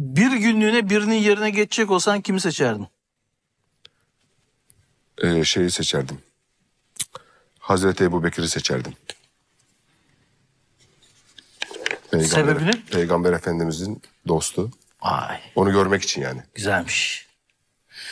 bir günlüğüne birinin yerine geçecek olsan kimi seçerdin? Ee, şeyi seçerdim. Hazreti Ebu Bekir'i seçerdim. Peygamber, Sebebini? Peygamber Efendimiz'in dostu. Ay Onu görmek için yani. güzelmiş.